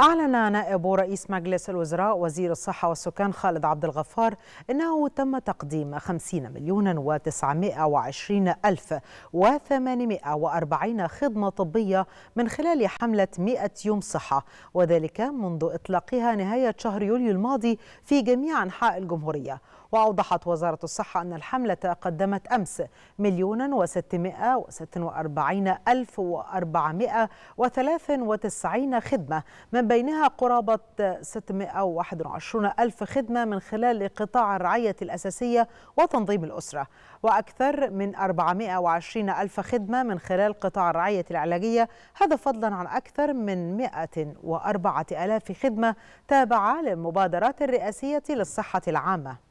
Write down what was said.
أعلن نائب رئيس مجلس الوزراء وزير الصحة والسكان خالد عبد الغفار أنه تم تقديم 50 مليون و920 ألف و840 خدمة طبية من خلال حملة 100 يوم صحة وذلك منذ إطلاقها نهاية شهر يوليو الماضي في جميع أنحاء الجمهورية وأوضحت وزارة الصحة أن الحملة قدمت أمس مليون و646 ألف و493 خدمة من بينها قرابة 621 ألف خدمة من خلال قطاع الرعاية الأساسية وتنظيم الأسرة وأكثر من 420 ألف خدمة من خلال قطاع الرعاية العلاجية هذا فضلا عن أكثر من 104 ألاف خدمة تابعة للمبادرات الرئاسية للصحة العامة